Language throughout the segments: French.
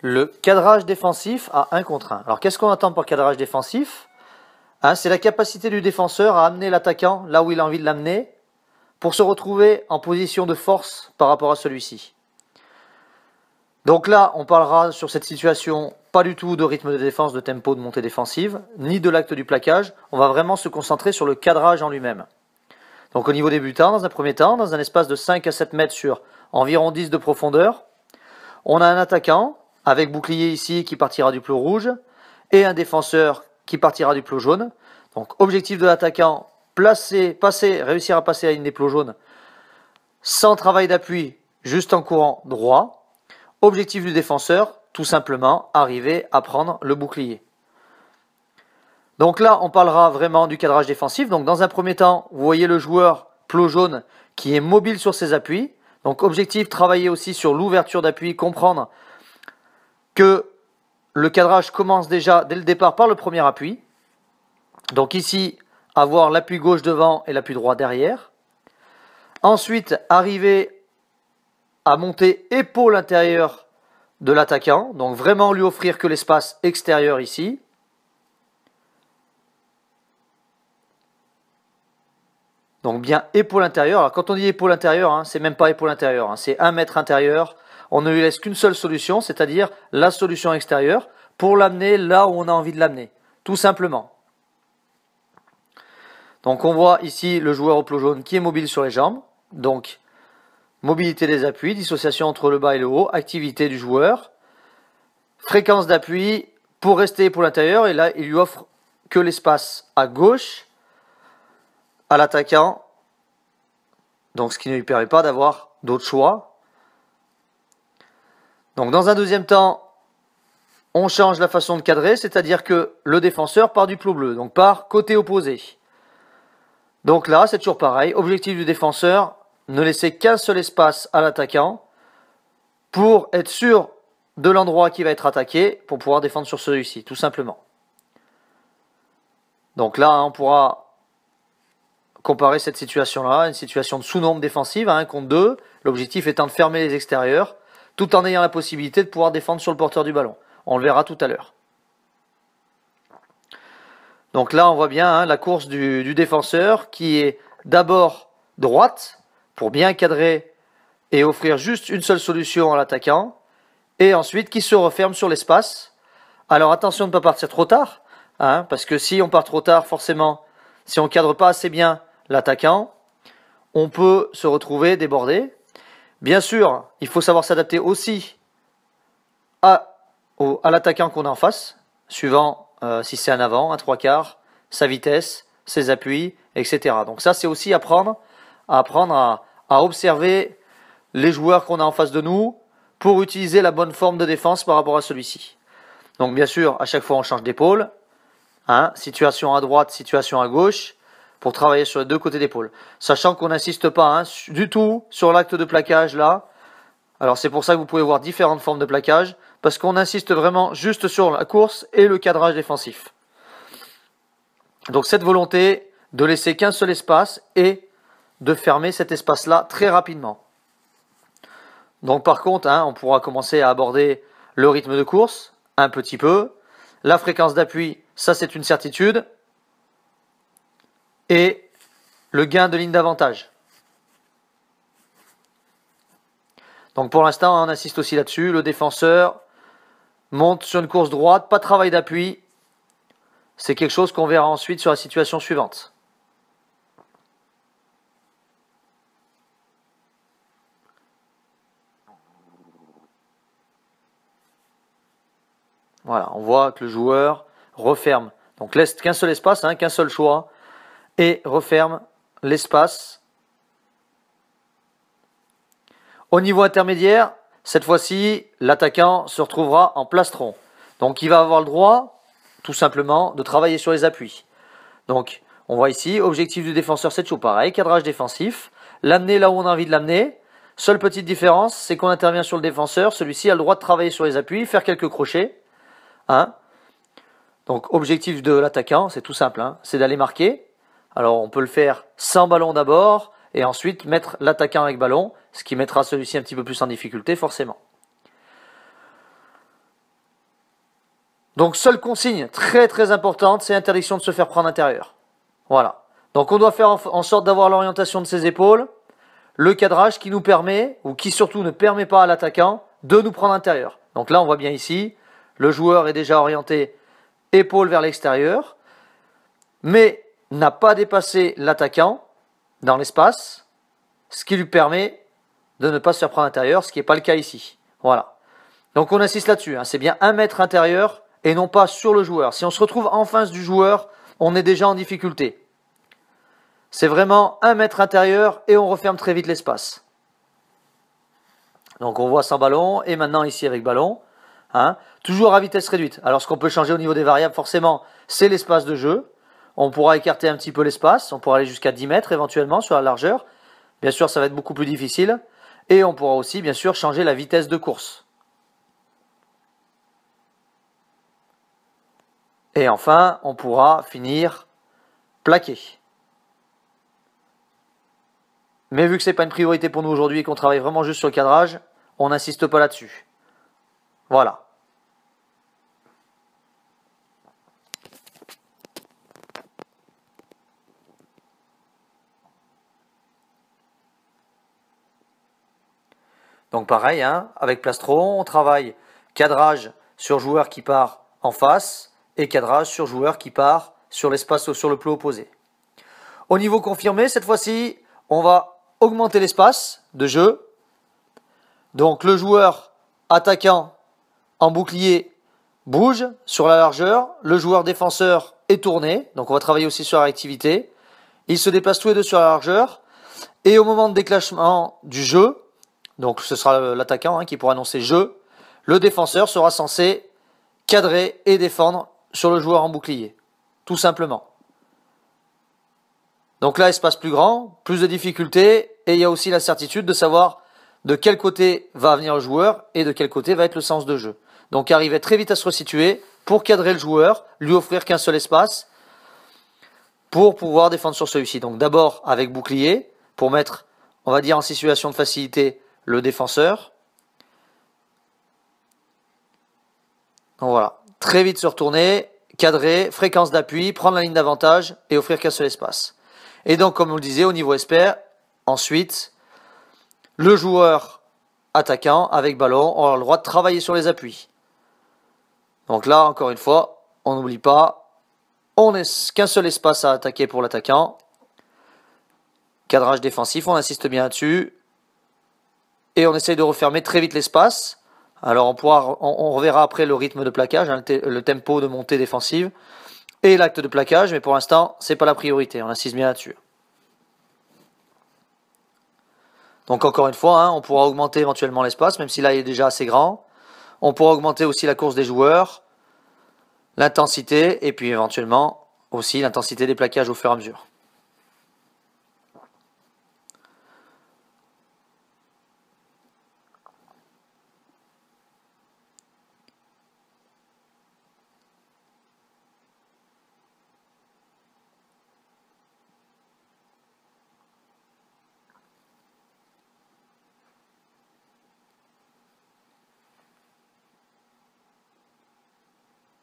le cadrage défensif à un contre 1. Alors qu'est-ce qu'on attend pour cadrage défensif hein, C'est la capacité du défenseur à amener l'attaquant là où il a envie de l'amener pour se retrouver en position de force par rapport à celui-ci. Donc là, on parlera sur cette situation pas du tout de rythme de défense, de tempo, de montée défensive, ni de l'acte du plaquage. On va vraiment se concentrer sur le cadrage en lui-même. Donc au niveau débutant, dans un premier temps, dans un espace de 5 à 7 mètres sur environ 10 de profondeur, on a un attaquant avec bouclier ici qui partira du plot rouge, et un défenseur qui partira du plot jaune. Donc objectif de l'attaquant, placer, passer, réussir à passer à une des plots jaunes sans travail d'appui, juste en courant droit. Objectif du défenseur, tout simplement arriver à prendre le bouclier. Donc là, on parlera vraiment du cadrage défensif. Donc dans un premier temps, vous voyez le joueur plot jaune qui est mobile sur ses appuis. Donc objectif, travailler aussi sur l'ouverture d'appui, comprendre que le cadrage commence déjà dès le départ par le premier appui. Donc ici, avoir l'appui gauche devant et l'appui droit derrière. Ensuite, arriver à monter épaule intérieure de l'attaquant, donc vraiment lui offrir que l'espace extérieur ici. Donc bien épaule intérieure. Alors quand on dit épaule intérieure, hein, c'est même pas épaule intérieure, hein, c'est un mètre intérieur, on ne lui laisse qu'une seule solution, c'est-à-dire la solution extérieure, pour l'amener là où on a envie de l'amener, tout simplement. Donc on voit ici le joueur au plot jaune qui est mobile sur les jambes, donc mobilité des appuis, dissociation entre le bas et le haut, activité du joueur, fréquence d'appui pour rester pour l'intérieur, et là il lui offre que l'espace à gauche à l'attaquant, donc ce qui ne lui permet pas d'avoir d'autres choix donc dans un deuxième temps, on change la façon de cadrer, c'est-à-dire que le défenseur part du plot bleu, donc part côté opposé. Donc là, c'est toujours pareil, objectif du défenseur, ne laisser qu'un seul espace à l'attaquant pour être sûr de l'endroit qui va être attaqué pour pouvoir défendre sur celui-ci, tout simplement. Donc là, on pourra comparer cette situation-là à une situation de sous-nombre défensive, à hein, contre 2, l'objectif étant de fermer les extérieurs tout en ayant la possibilité de pouvoir défendre sur le porteur du ballon. On le verra tout à l'heure. Donc là, on voit bien hein, la course du, défenseur qui est d'abord droite pour bien cadrer et offrir juste une seule solution à l'attaquant, et ensuite qui se referme sur l'espace. Alors attention de ne pas partir trop tard, hein, parce que si on part trop tard, forcément, si on ne cadre pas assez bien l'attaquant, on peut se retrouver débordé, Bien sûr, il faut savoir s'adapter aussi à, l'attaquant qu'on a en face, suivant euh, si c'est un avant, un trois quarts, sa vitesse, ses appuis, etc. Donc ça, c'est aussi apprendre, à, apprendre à, observer les joueurs qu'on a en face de nous pour utiliser la bonne forme de défense par rapport à celui-ci. Donc bien sûr, à chaque fois, on change d'épaule. Hein, situation à droite, situation à gauche pour travailler sur les deux côtés d'épaule. Sachant qu'on n'insiste pas hein, du tout sur l'acte de plaquage là. Alors c'est pour ça que vous pouvez voir différentes formes de plaquage, parce qu'on insiste vraiment juste sur la course et le cadrage défensif. Donc cette volonté de laisser qu'un seul espace et de fermer cet espace-là très rapidement. Donc par contre, hein, on pourra commencer à aborder le rythme de course un petit peu. La fréquence d'appui, ça c'est une certitude et le gain de ligne d'avantage. Donc pour l'instant, on insiste aussi là-dessus. Le défenseur monte sur une course droite, pas de travail d'appui. C'est quelque chose qu'on verra ensuite sur la situation suivante. Voilà, on voit que le joueur referme. Donc laisse qu'un seul espace, hein, qu'un seul choix et referme l'espace. Au niveau intermédiaire, cette fois-ci, l'attaquant se retrouvera en plastron. Donc il va avoir le droit, tout simplement, de travailler sur les appuis. Donc on voit ici, objectif du défenseur, c'est toujours pareil, cadrage défensif, l'amener là où on a envie de l'amener. Seule petite différence, c'est qu'on intervient sur le défenseur, celui-ci a le droit de travailler sur les appuis, faire quelques crochets. Hein. Donc objectif de l'attaquant, c'est tout simple, hein, c'est d'aller marquer, alors on peut le faire sans ballon d'abord et ensuite mettre l'attaquant avec ballon, ce qui mettra celui-ci un petit peu plus en difficulté forcément. Donc seule consigne très très importante, c'est interdiction de se faire prendre intérieur. Voilà. Donc on doit faire en sorte d'avoir l'orientation de ses épaules, le cadrage qui nous permet, ou qui surtout ne permet pas à l'attaquant, de nous prendre intérieur. Donc là on voit bien ici, le joueur est déjà orienté épaule vers l'extérieur, mais n'a pas dépassé l'attaquant dans l'espace, ce qui lui permet de ne pas se faire l'intérieur, ce qui n'est pas le cas ici. Voilà. Donc on insiste là-dessus, hein. c'est bien un mètre intérieur et non pas sur le joueur. Si on se retrouve en face du joueur, on est déjà en difficulté. C'est vraiment un mètre intérieur et on referme très vite l'espace. Donc on voit sans ballon et maintenant ici avec ballon. Hein. toujours à vitesse réduite. Alors ce qu'on peut changer au niveau des variables, forcément, c'est l'espace de jeu. On pourra écarter un petit peu l'espace, on pourra aller jusqu'à 10 mètres éventuellement sur la largeur. Bien sûr, ça va être beaucoup plus difficile. Et on pourra aussi, bien sûr, changer la vitesse de course. Et enfin, on pourra finir plaqué. Mais vu que ce n'est pas une priorité pour nous aujourd'hui et qu'on travaille vraiment juste sur le cadrage, on n'insiste pas là-dessus. Voilà. Donc pareil, hein, avec Plastron, on travaille cadrage sur joueur qui part en face et cadrage sur joueur qui part sur l'espace sur le plot opposé. Au niveau confirmé, cette fois-ci, on va augmenter l'espace de jeu. Donc le joueur attaquant en bouclier bouge sur la largeur, le joueur défenseur est tourné, donc on va travailler aussi sur la réactivité. Ils se déplacent tous les deux sur la largeur et au moment de déclenchement du jeu, donc ce sera l'attaquant hein, qui pourra annoncer jeu. Le défenseur sera censé cadrer et défendre sur le joueur en bouclier. Tout simplement. Donc là, espace plus grand, plus de difficultés, et il y a aussi la certitude de savoir de quel côté va venir le joueur et de quel côté va être le sens de jeu. Donc arriver très vite à se resituer pour cadrer le joueur, lui offrir qu'un seul espace pour pouvoir défendre sur celui-ci. Donc d'abord avec bouclier, pour mettre, on va dire, en situation de facilité le défenseur. Donc voilà, très vite se retourner, cadrer, fréquence d'appui, prendre la ligne d'avantage et offrir qu'un seul espace. Et donc, comme on le disait, au niveau expert, ensuite, le joueur attaquant avec ballon aura le droit de travailler sur les appuis. Donc là, encore une fois, on n'oublie pas, on n'est qu'un seul espace à attaquer pour l'attaquant. Cadrage défensif, on insiste bien là-dessus. Et on essaye de refermer très vite l'espace. Alors on, pourra, on, reverra après le rythme de plaquage, hein, le, tempo de montée défensive et l'acte de plaquage, mais pour l'instant, ce n'est pas la priorité, on insiste bien là-dessus. Donc encore une fois, hein, on pourra augmenter éventuellement l'espace, même si là il est déjà assez grand. On pourra augmenter aussi la course des joueurs, l'intensité, et puis éventuellement aussi l'intensité des plaquages au fur et à mesure.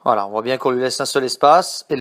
Voilà, on voit bien qu'on lui laisse un seul espace.